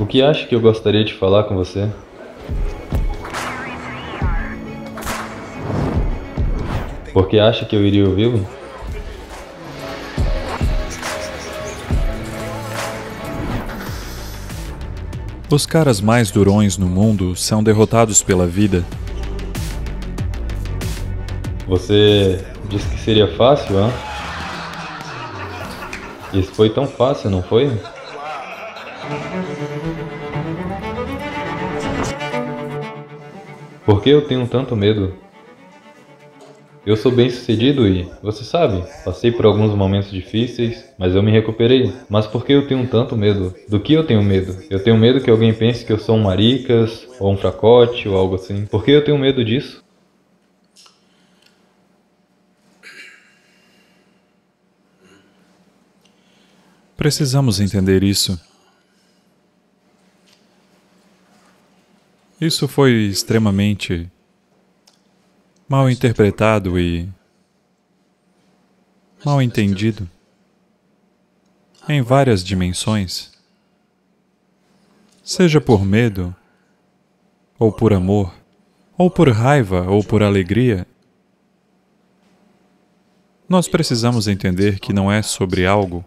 O que acha que eu gostaria de falar com você? Porque acha que eu iria ouvi-lo? Os caras mais durões no mundo são derrotados pela vida. Você disse que seria fácil, hã? Isso foi tão fácil, não foi? Por que eu tenho tanto medo? Eu sou bem sucedido e, você sabe, passei por alguns momentos difíceis, mas eu me recuperei. Mas por que eu tenho tanto medo? Do que eu tenho medo? Eu tenho medo que alguém pense que eu sou um maricas, ou um fracote, ou algo assim. Por que eu tenho medo disso? Precisamos entender isso. Isso foi extremamente mal interpretado e mal entendido em várias dimensões, seja por medo, ou por amor, ou por raiva, ou por alegria. Nós precisamos entender que não é sobre algo,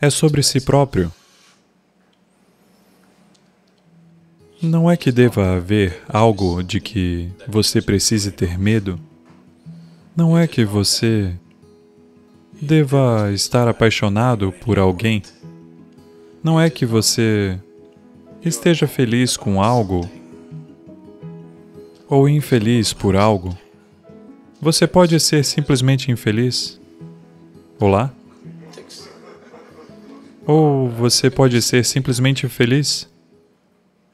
é sobre si próprio. Não é que deva haver algo de que você precise ter medo. Não é que você deva estar apaixonado por alguém. Não é que você esteja feliz com algo ou infeliz por algo. Você pode ser simplesmente infeliz. Olá? Ou você pode ser simplesmente feliz.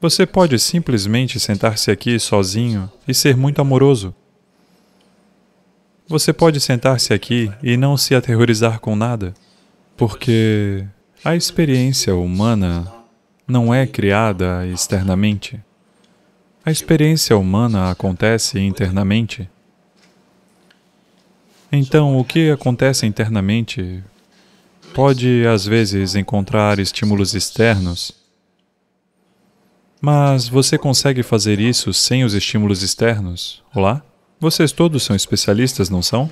Você pode simplesmente sentar-se aqui sozinho e ser muito amoroso. Você pode sentar-se aqui e não se aterrorizar com nada, porque a experiência humana não é criada externamente. A experiência humana acontece internamente. Então, o que acontece internamente pode, às vezes, encontrar estímulos externos mas você consegue fazer isso sem os estímulos externos? Olá? Vocês todos são especialistas, não são?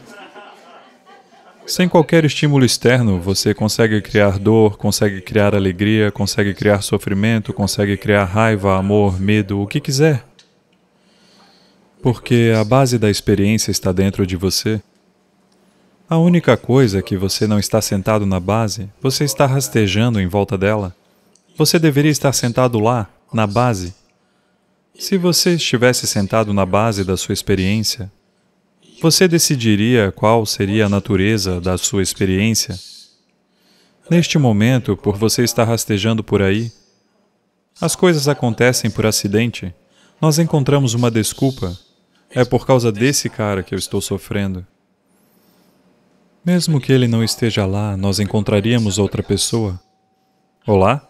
Sem qualquer estímulo externo, você consegue criar dor, consegue criar alegria, consegue criar sofrimento, consegue criar raiva, amor, medo, o que quiser. Porque a base da experiência está dentro de você. A única coisa é que você não está sentado na base, você está rastejando em volta dela. Você deveria estar sentado lá, na base. Se você estivesse sentado na base da sua experiência, você decidiria qual seria a natureza da sua experiência? Neste momento, por você estar rastejando por aí, as coisas acontecem por acidente. Nós encontramos uma desculpa. É por causa desse cara que eu estou sofrendo. Mesmo que ele não esteja lá, nós encontraríamos outra pessoa. Olá?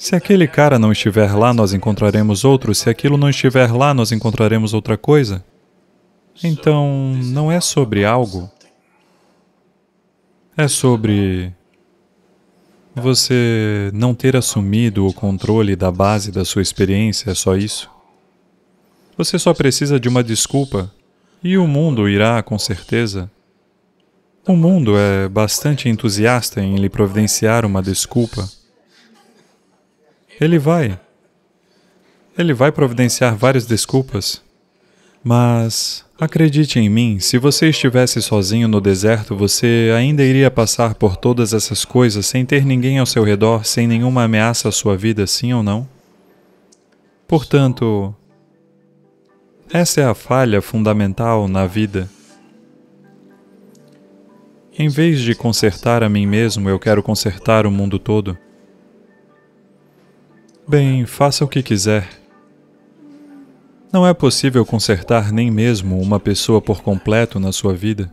Se aquele cara não estiver lá, nós encontraremos outro. Se aquilo não estiver lá, nós encontraremos outra coisa. Então, não é sobre algo. É sobre você não ter assumido o controle da base da sua experiência, é só isso. Você só precisa de uma desculpa e o mundo irá, com certeza. O mundo é bastante entusiasta em lhe providenciar uma desculpa. Ele vai. Ele vai providenciar várias desculpas. Mas, acredite em mim, se você estivesse sozinho no deserto, você ainda iria passar por todas essas coisas sem ter ninguém ao seu redor, sem nenhuma ameaça à sua vida, sim ou não? Portanto, essa é a falha fundamental na vida. Em vez de consertar a mim mesmo, eu quero consertar o mundo todo. Bem, faça o que quiser. Não é possível consertar nem mesmo uma pessoa por completo na sua vida.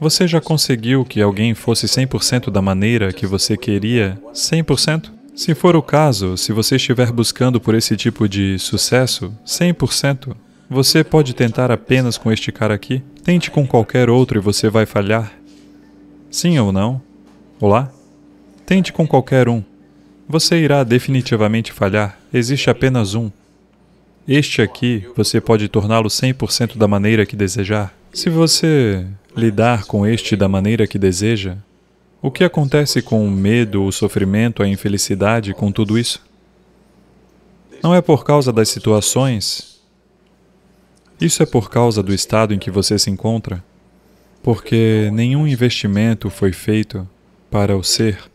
Você já conseguiu que alguém fosse 100% da maneira que você queria? 100%? Se for o caso, se você estiver buscando por esse tipo de sucesso, 100%, você pode tentar apenas com este cara aqui. Tente com qualquer outro e você vai falhar. Sim ou não? Olá? Tente com qualquer um. Você irá definitivamente falhar. Existe apenas um. Este aqui, você pode torná-lo 100% da maneira que desejar. Se você lidar com este da maneira que deseja, o que acontece com o medo, o sofrimento, a infelicidade, com tudo isso? Não é por causa das situações. Isso é por causa do estado em que você se encontra. Porque nenhum investimento foi feito para o ser.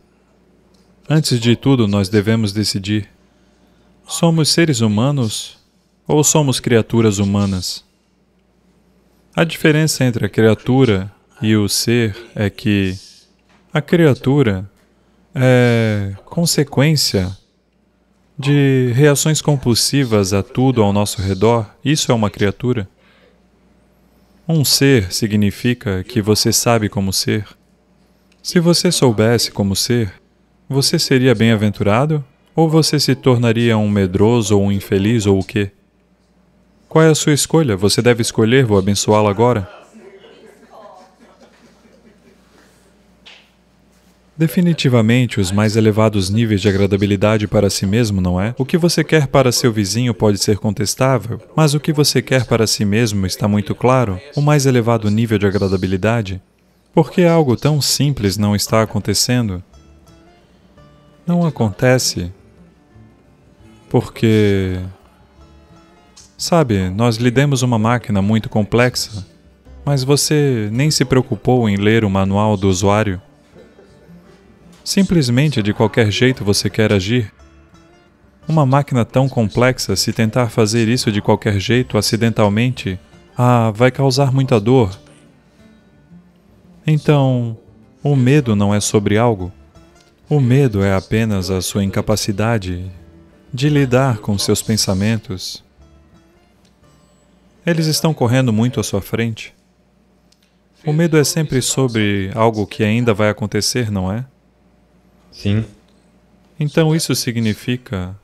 Antes de tudo, nós devemos decidir: somos seres humanos ou somos criaturas humanas? A diferença entre a criatura e o ser é que a criatura é consequência de reações compulsivas a tudo ao nosso redor. Isso é uma criatura. Um ser significa que você sabe como ser. Se você soubesse como ser, você seria bem-aventurado? Ou você se tornaria um medroso ou um infeliz ou o quê? Qual é a sua escolha? Você deve escolher, vou abençoá-lo agora. Definitivamente, os mais elevados níveis de agradabilidade para si mesmo, não é? O que você quer para seu vizinho pode ser contestável, mas o que você quer para si mesmo está muito claro, o mais elevado nível de agradabilidade. Por que algo tão simples não está acontecendo? não acontece porque. Sabe, nós lhe demos uma máquina muito complexa, mas você nem se preocupou em ler o manual do usuário. Simplesmente de qualquer jeito você quer agir. Uma máquina tão complexa, se tentar fazer isso de qualquer jeito acidentalmente, ah, vai causar muita dor. Então, o medo não é sobre algo, o medo é apenas a sua incapacidade de lidar com seus pensamentos. Eles estão correndo muito à sua frente. O medo é sempre sobre algo que ainda vai acontecer, não é? Sim. Então isso significa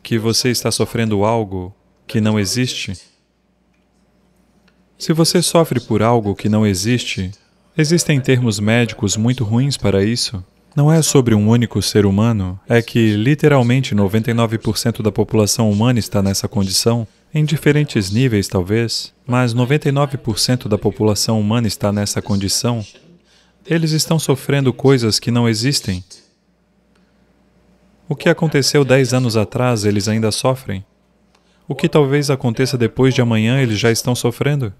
que você está sofrendo algo que não existe? Se você sofre por algo que não existe, existem termos médicos muito ruins para isso não é sobre um único ser humano, é que literalmente 99% da população humana está nessa condição, em diferentes níveis talvez, mas 99% da população humana está nessa condição. Eles estão sofrendo coisas que não existem. O que aconteceu 10 anos atrás, eles ainda sofrem. O que talvez aconteça depois de amanhã, eles já estão sofrendo.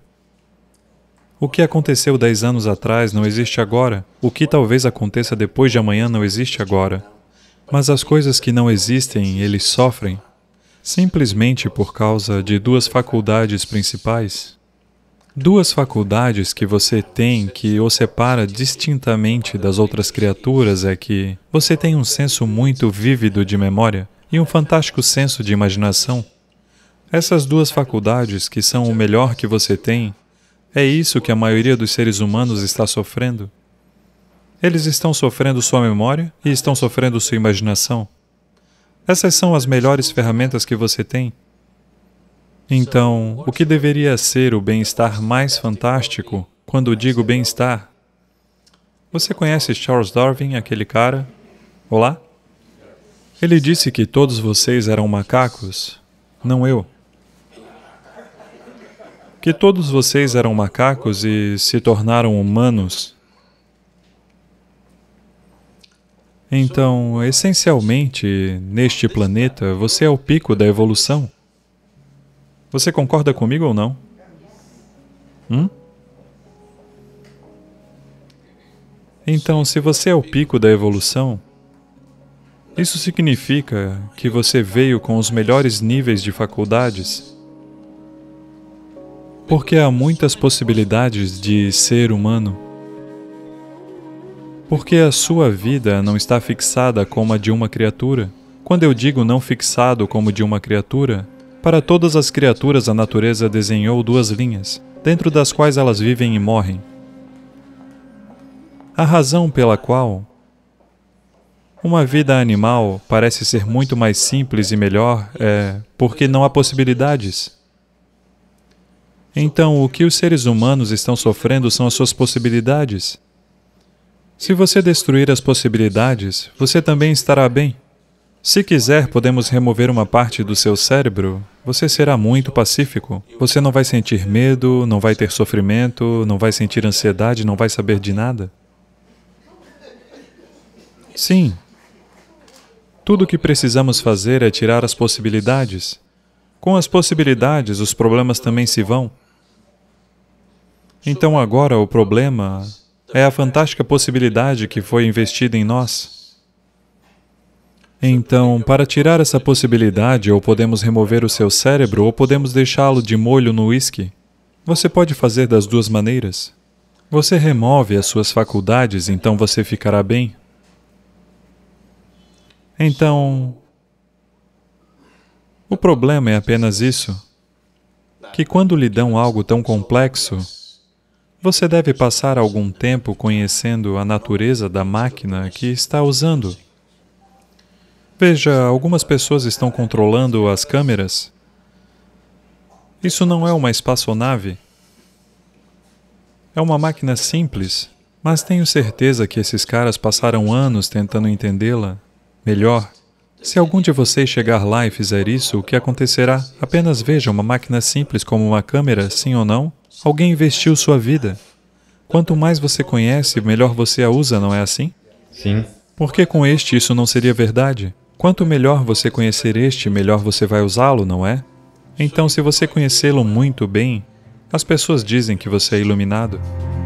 O que aconteceu dez anos atrás não existe agora. O que talvez aconteça depois de amanhã não existe agora. Mas as coisas que não existem, eles sofrem, simplesmente por causa de duas faculdades principais. Duas faculdades que você tem que o separa distintamente das outras criaturas é que você tem um senso muito vívido de memória e um fantástico senso de imaginação. Essas duas faculdades, que são o melhor que você tem, é isso que a maioria dos seres humanos está sofrendo. Eles estão sofrendo sua memória e estão sofrendo sua imaginação. Essas são as melhores ferramentas que você tem. Então, o que deveria ser o bem-estar mais fantástico quando digo bem-estar? Você conhece Charles Darwin, aquele cara? Olá? Ele disse que todos vocês eram macacos, não eu que todos vocês eram macacos e se tornaram humanos. Então, essencialmente, neste planeta, você é o pico da evolução. Você concorda comigo ou não? Hum? Então, se você é o pico da evolução, isso significa que você veio com os melhores níveis de faculdades, porque há muitas possibilidades de ser humano. Porque a sua vida não está fixada como a de uma criatura. Quando eu digo não fixado como de uma criatura, para todas as criaturas a natureza desenhou duas linhas, dentro das quais elas vivem e morrem. A razão pela qual uma vida animal parece ser muito mais simples e melhor é porque não há possibilidades. Então, o que os seres humanos estão sofrendo são as suas possibilidades. Se você destruir as possibilidades, você também estará bem. Se quiser, podemos remover uma parte do seu cérebro. Você será muito pacífico. Você não vai sentir medo, não vai ter sofrimento, não vai sentir ansiedade, não vai saber de nada. Sim. Tudo o que precisamos fazer é tirar as possibilidades. Com as possibilidades, os problemas também se vão. Então agora o problema é a fantástica possibilidade que foi investida em nós. Então, para tirar essa possibilidade, ou podemos remover o seu cérebro, ou podemos deixá-lo de molho no uísque. Você pode fazer das duas maneiras. Você remove as suas faculdades, então você ficará bem. Então, o problema é apenas isso, que quando lhe dão algo tão complexo, você deve passar algum tempo conhecendo a natureza da máquina que está usando. Veja, algumas pessoas estão controlando as câmeras. Isso não é uma espaçonave. É uma máquina simples, mas tenho certeza que esses caras passaram anos tentando entendê-la melhor. Se algum de vocês chegar lá e fizer isso, o que acontecerá? Apenas veja uma máquina simples como uma câmera, sim ou não. Alguém investiu sua vida. Quanto mais você conhece, melhor você a usa, não é assim? Sim. Por que com este isso não seria verdade? Quanto melhor você conhecer este, melhor você vai usá-lo, não é? Então, se você conhecê-lo muito bem, as pessoas dizem que você é iluminado.